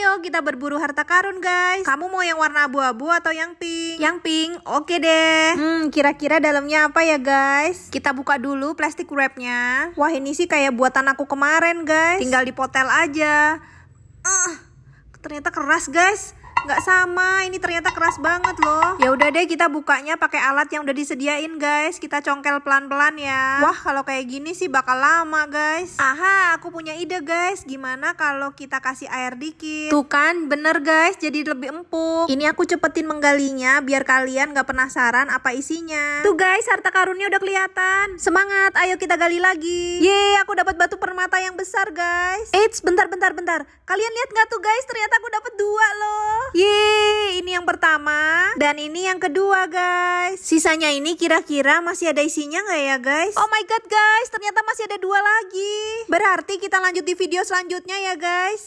Ayo kita berburu harta karun guys. Kamu mau yang warna abu-abu atau yang pink? Yang pink, oke deh. Hmm, kira-kira dalamnya apa ya guys? Kita buka dulu plastik wrapnya. Wah ini sih kayak buatan aku kemarin guys. Tinggal di potel aja. Uh, ternyata keras guys nggak sama ini ternyata keras banget loh ya udah deh kita bukanya pakai alat yang udah disediain guys kita congkel pelan-pelan ya wah kalau kayak gini sih bakal lama guys aha aku punya ide guys gimana kalau kita kasih air dikit tuh kan bener guys jadi lebih empuk ini aku cepetin menggalinya biar kalian nggak penasaran apa isinya tuh guys harta karunnya udah kelihatan semangat ayo kita gali lagi ye aku dapat batu permata yang besar guys Eits, bentar bentar bentar kalian lihat nggak tuh guys ternyata aku dapat dua loh pertama dan ini yang kedua guys. Sisanya ini kira-kira masih ada isinya nggak ya guys? Oh my god guys, ternyata masih ada dua lagi. Berarti kita lanjut di video selanjutnya ya guys.